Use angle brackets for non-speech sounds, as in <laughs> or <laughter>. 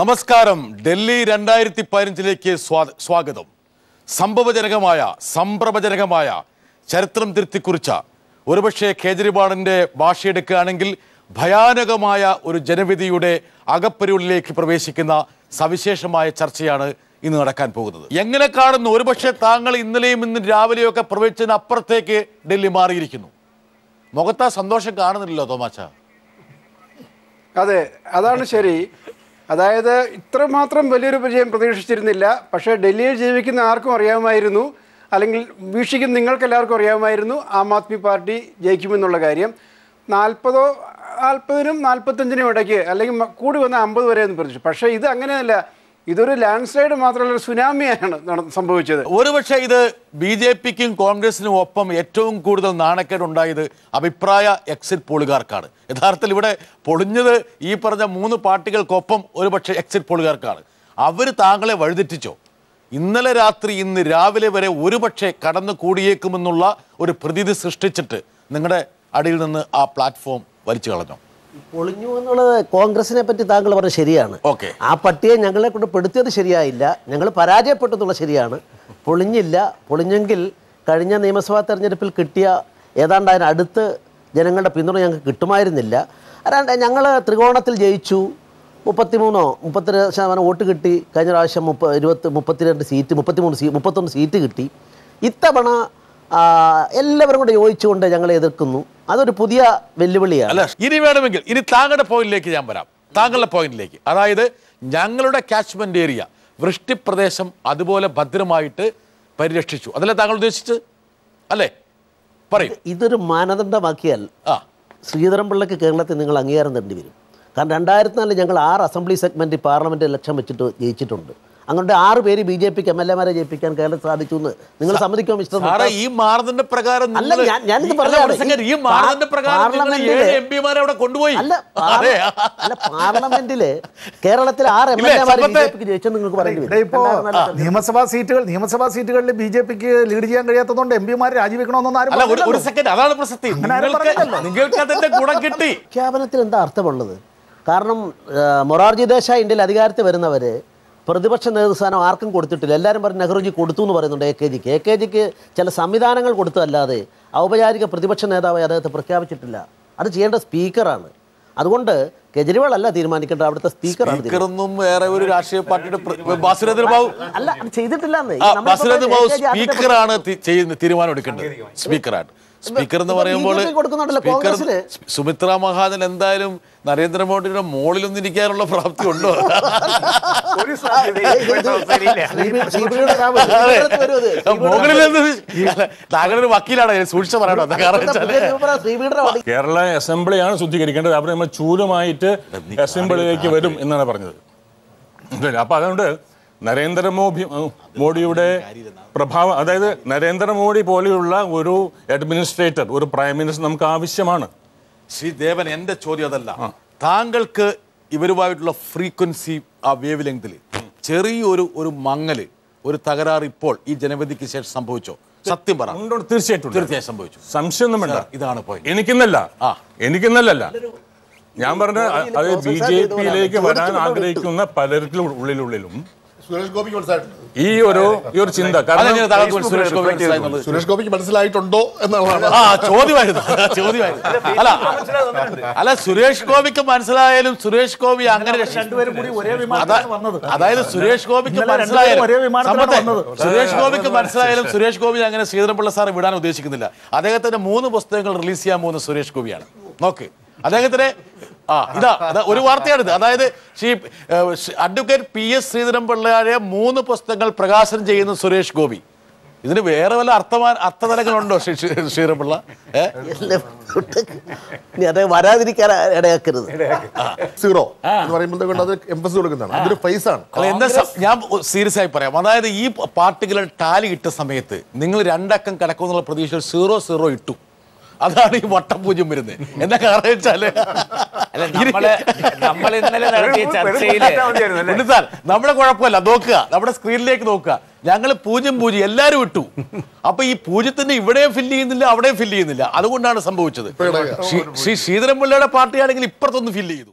നമസ്കാരം ഡൽഹി രണ്ടായിരത്തി പതിനഞ്ചിലേക്ക് സ്വാഗതം സംഭവജനകമായ സംഭ്രമജനകമായ ചരിത്രം തിരുത്തിക്കുറിച്ച ഒരുപക്ഷെ കേജ്രിവാളിൻ്റെ ഭാഷയെടുക്കുകയാണെങ്കിൽ ഭയാനകമായ ഒരു ജനവിധിയുടെ അകപ്പരികളിലേക്ക് പ്രവേശിക്കുന്ന സവിശേഷമായ ചർച്ചയാണ് ഇന്ന് നടക്കാൻ പോകുന്നത് എങ്ങനെ കാണുന്നു ഒരുപക്ഷെ താങ്കൾ ഇന്നലെയും ഇന്നും രാവിലെയൊക്കെ പ്രവേശിച്ചതിന് അപ്പുറത്തേക്ക് ഡൽഹി മാറിയിരിക്കുന്നു മുഖത്താ സന്തോഷം കാണുന്നില്ലല്ലോ തോമാച്ച അതെ അതാണ് ശരി അതായത് ഇത്രമാത്രം വലിയൊരു വിജയം പ്രതീക്ഷിച്ചിരുന്നില്ല പക്ഷേ ഡൽഹിയിൽ ജീവിക്കുന്ന ആർക്കും അറിയാമായിരുന്നു അല്ലെങ്കിൽ വീക്ഷിക്കുന്ന നിങ്ങൾക്ക് എല്ലാവർക്കും അറിയാമായിരുന്നു ആം ആദ്മി പാർട്ടി ജയിക്കുമെന്നുള്ള കാര്യം നാൽപ്പതോ നാൽപ്പതിനും നാൽപ്പത്തഞ്ചിനും ഇടയ്ക്ക് അല്ലെങ്കിൽ കൂടി വന്ന അമ്പത് എന്ന് പ്രതീക്ഷിച്ചു പക്ഷേ ഇത് അങ്ങനെയല്ല ഇതൊരു ലാൻഡ് സ്ലൈഡ് മാത്രമല്ല സുനാമിയാണ് സംഭവിച്ചത് ഒരുപക്ഷെ ഇത് ബി ജെ പിക്കും കോൺഗ്രസിനും ഒപ്പം ഏറ്റവും കൂടുതൽ നാണക്കേടുണ്ടായത് അഭിപ്രായ എക്സിറ്റ് പോളുകാർക്കാണ് യഥാർത്ഥത്തിൽ ഇവിടെ പൊളിഞ്ഞത് ഈ പറഞ്ഞ മൂന്ന് പാർട്ടികൾക്കൊപ്പം ഒരുപക്ഷെ എക്സിറ്റ് പോളുകാർക്കാണ് അവർ താങ്കളെ വഴിതെറ്റിച്ചോ ഇന്നലെ രാത്രി ഇന്ന് രാവിലെ വരെ ഒരുപക്ഷെ കടന്നു കൂടിയേക്കുമെന്നുള്ള ഒരു പ്രതീതി സൃഷ്ടിച്ചിട്ട് നിങ്ങളുടെ അടിയിൽ നിന്ന് ആ പ്ലാറ്റ്ഫോം വലിച്ചു കളഞ്ഞോ പൊളിഞ്ഞു എന്നുള്ളത് കോൺഗ്രസിനെ പറ്റി താങ്കൾ പറഞ്ഞ ശരിയാണ് ആ പട്ടിയെ ഞങ്ങളെ കൊണ്ട് പെടുത്തിയത് ശരിയായില്ല ഞങ്ങൾ പരാജയപ്പെട്ടെന്നുള്ള ശരിയാണ് പൊളിഞ്ഞില്ല പൊളിഞ്ഞെങ്കിൽ കഴിഞ്ഞ നിയമസഭാ തെരഞ്ഞെടുപ്പിൽ കിട്ടിയ ഏതാണ്ട് അതിനടുത്ത് ജനങ്ങളുടെ പിന്തുണ ഞങ്ങൾക്ക് കിട്ടുമായിരുന്നില്ല അതാണ്ട് ഞങ്ങൾ ത്രികോണത്തിൽ ജയിച്ചു മുപ്പത്തിമൂന്നോ മുപ്പത്തിരണ്ട് ശതമാനം വോട്ട് കിട്ടി കഴിഞ്ഞ പ്രാവശ്യം മുപ്പ ഇരുപത്തി മുപ്പത്തിരണ്ട് സീറ്റ് മുപ്പത്തിമൂന്ന് സീ മുപ്പത്തൊന്ന് സീറ്റ് കിട്ടി ഇത്തവണ എല്ലാവരും കൂടെ യോജിച്ചുകൊണ്ട് ഞങ്ങൾ എതിർക്കുന്നു അതൊരു പുതിയ വെല്ലുവിളിയാണ് അല്ല ഇനി വേണമെങ്കിൽ ഇനി താങ്കളുടെ പോയിന്റിലേക്ക് ഞാൻ വരാം താങ്കളുടെ പോയിന്റിലേക്ക് അതായത് ഞങ്ങളുടെ കാച്ച്മെന്റ് ഏരിയ വൃഷ്ടിപ്രദേശം അതുപോലെ ഭദ്രമായിട്ട് പരിരക്ഷിച്ചു അതല്ലേ താങ്കൾ ഉദ്ദേശിച്ചത് അല്ലേ പറയും ഇതൊരു മാനദണ്ഡമാക്കിയാൽ ശ്രീധരൻപിള്ളക്ക് കേരളത്തിൽ നിങ്ങൾ അംഗീകാരം തേണ്ടി വരും കാരണം രണ്ടായിരത്തിനാലിൽ ഞങ്ങൾ ആറ് അസംബ്ലി സെഗ്മെൻറ്റ് പാർലമെൻറ്റ് ലക്ഷ്യം വെച്ചിട്ട് ജയിച്ചിട്ടുണ്ട് അങ്ങോട്ട് ആറ് പേര് ബി ജെ പിക്ക് എം എൽ എമാരെ ജയിപ്പിക്കാൻ കേരളത്തിൽ സാധിച്ചു എന്ന് നിങ്ങൾ സമ്മതിക്കോ മിസ്റ്റർ ഈ മാർദ്ദണ്ഡ പ്രകാരം അല്ല ഞാൻ ഞാനിത് കൊണ്ടുപോയി അല്ല അല്ല പാർലമെന്റില് കേരളത്തിൽ ആറ് എം എൽ എമാരെ ബി ജെ നിങ്ങൾക്ക് പറയേണ്ടി നിയമസഭാ സീറ്റുകൾ നിയമസഭാ സീറ്റുകളിൽ ബി ജെ പിക്ക് ലീഡ് ചെയ്യാൻ കഴിയാത്തതുകൊണ്ട് എം പിമാർ രാജിവെക്കണമെന്നൊന്നും ആരും ഒരു സെക്കൻഡ് അതാണ് പ്രസക്തി നിങ്ങൾക്ക് അതിന്റെ ഗുണം കിട്ടി പ്രഖ്യാപനത്തിൽ എന്താ അർത്ഥമുള്ളത് കാരണം മൊറാർജി ദേശായി ഇന്ത്യയിൽ അധികാരത്തിൽ വരുന്നവര് പ്രതിപക്ഷ നേതൃസ്ഥാനം ആർക്കും കൊടുത്തിട്ടില്ല എല്ലാവരും പറഞ്ഞ് നെഹ്റുജി കൊടുത്തു എന്ന് പറയുന്നുണ്ട് എ കെ ജിക്ക് എ കെ ജിക്ക് ചില സംവിധാനങ്ങൾ കൊടുത്തതല്ലാതെ ഔപചാരിക പ്രതിപക്ഷ നേതാവായി അദ്ദേഹത്തെ പ്രഖ്യാപിച്ചിട്ടില്ല അത് ചെയ്യേണ്ട സ്പീക്കറാണ് അതുകൊണ്ട് കേജ്രിവാൾ അല്ല തീരുമാനിക്കേണ്ട അവിടുത്തെ സ്പീക്കറാണ് വേറെ ഒരു രാഷ്ട്രീയ പാർട്ടിയുടെ ബാബു അല്ല ചെയ്തിട്ടില്ല സ്പീക്കറാണ് തീരുമാനം സ്പീക്കറാണ് സ്പീക്കർ എന്ന് പറയുമ്പോൾ സ്പീക്കർ സുമിത്ര മഹാജൻ എന്തായാലും നരേന്ദ്രമോദിയുടെ മോളിലൊന്നിരിക്കാനുള്ള പ്രാപ്തി ഉണ്ടോ <laughs> ഒരു വക്കീലാണ് സൂക്ഷിച്ചു പറയണോ കേരള അസംബ്ലിയാണ് ശുദ്ധീകരിക്കേണ്ടത് അവിടെ നമ്മൾ ചൂലമായിട്ട് അസംബ്ലിയിലേക്ക് വരും എന്നാണ് പറഞ്ഞത് അപ്പൊ അതുകൊണ്ട് നരേന്ദ്ര മോഡിയുടെ പ്രഭാവം അതായത് നരേന്ദ്രമോദി പോലെയുള്ള ഒരു അഡ്മിനിസ്ട്രേറ്റർ ഒരു പ്രൈം മിനിസ്റ്റർ നമുക്ക് ആവശ്യമാണ് ശ്രീ ദേവൻ എൻ്റെ ചോദ്യം അതല്ല താങ്കൾക്ക് ഇവരുമായിട്ടുള്ള ഫ്രീക്വൻസി ആ വേവ് ലെങ്തിൽ ചെറിയൊരു ഒരു മങ്ങൽ ഒരു തകരാർ ഇപ്പോൾ ഈ ജനവിധിക്ക് ശേഷം സംഭവിച്ചോ സത്യം പറ തീർച്ചയായിട്ടും തീർച്ചയായും സംഭവിച്ചു സംശയമൊന്നും വേണ്ട ഇതാണ് പോയിന്റ് എനിക്കിന്നല്ല ആ എനിക്കിന്നല്ല ഞാൻ പറഞ്ഞ അത് ബി ജെ പിയിലേക്ക് വരാൻ ആഗ്രഹിക്കുന്ന പലർക്കും ഉള്ളിലുള്ളിലും സുരേഷ് ഗോപിക്ക് മനസ്സിലായിട്ടുണ്ട് ഈ ഒരു ഈ ഒരു ചിന്ത കാരണം സുരേഷ് ഗോപിക്ക് മനസ്സിലായിട്ടുണ്ടോ എന്നുള്ളതാണ് ആ ചോദ്യമായിരുന്നു ചോദ്യമായിരുന്നു അല്ല അല്ല സുരേഷ് ഗോപിക്ക് മനസ്സിലായാലും സുരേഷ് ഗോപി അങ്ങനെ കൂടി ഒരേ അതായത് സുരേഷ് ഗോപിക്ക് മനസ്സിലായാലും സുരേഷ് ഗോപിക്ക് മനസ്സിലായാലും സുരേഷ് ഗോപി അങ്ങനെ ശ്രീധരൻപിള്ള സാറെ വിടാൻ ഉദ്ദേശിക്കുന്നില്ല അദ്ദേഹത്തിന്റെ മൂന്ന് പുസ്തകങ്ങൾ റിലീസ് ചെയ്യാൻ പോകുന്ന സുരേഷ് ഗോപിയാണ് നോക്ക് അദ്ദേഹത്തിന് ആ ഇതാ ഒരു വാർത്തയാണിത് അതായത് Shri advocate P S Sreedharan പിള്ളയാരെ മൂന്ന് പുസ്തകങ്ങൾ പ്രകാശനം ചെയ്യുന്ന സുരേഷ് ഗോപി ഇതിന് വേറെ വല്ല അർത്ഥമാ അർത്ഥതലങ്ങളുണ്ടോ ശ്രീധരൻ പിള്ള സീറോ എന്ന് പറയുമ്പോൾ എംഫസ് കൊടുക്കുന്നതാണ് അതൊരു ആണ് ഞാൻ സീരിയസ് ആയി പറയാം അതായത് ഈ പാർട്ടിക്കുലർ ടാലി ഇട്ട സമയത്ത് നിങ്ങൾ രണ്ടക്കം കിടക്കുമെന്നുള്ള പ്രതീക്ഷയിൽ സീറോ സീറോ ഇട്ടു അതാണ് ഈ വട്ടപൂജ്യം വരുന്നത് എന്താ കാരണം വെച്ചാല് നമ്മൾ ഇന്നലെ സാർ കുഴപ്പമില്ല നോക്കുക നമ്മുടെ സ്ക്രീനിലേക്ക് നോക്കുക ഞങ്ങൾ പൂജ്യം പൂജ്യം എല്ലാവരും ഇട്ടു അപ്പൊ ഈ പൂജ്യത്തിന് ഇവിടെയും ഫില്ല് ചെയ്യുന്നില്ല അവിടെയും ഫില്ല് ചെയ്യുന്നില്ല അതുകൊണ്ടാണ് സംഭവിച്ചത് ശ്രീ ശ്രീധരൻപിള്ളയുടെ പാർട്ടിയാണെങ്കിൽ ഇപ്പുറത്തൊന്ന് ഫില്ല് ചെയ്തു